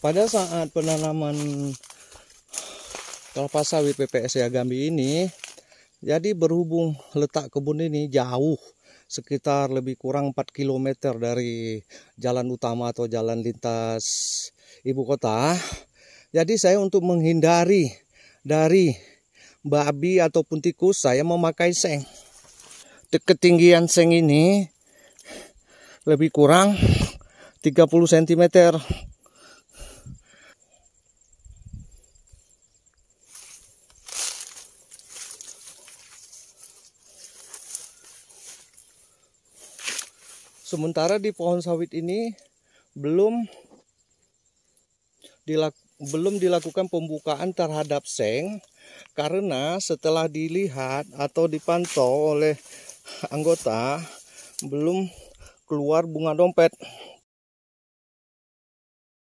pada saat penanaman kelapa sawit ya Gambi ini jadi berhubung letak kebun ini jauh sekitar lebih kurang 4 km dari jalan utama atau jalan lintas ibu kota jadi saya untuk menghindari dari babi ataupun tikus saya memakai seng ketinggian seng ini lebih kurang 30 cm Sementara di pohon sawit ini belum belum dilakukan pembukaan terhadap seng karena setelah dilihat atau dipantau oleh anggota belum keluar bunga dompet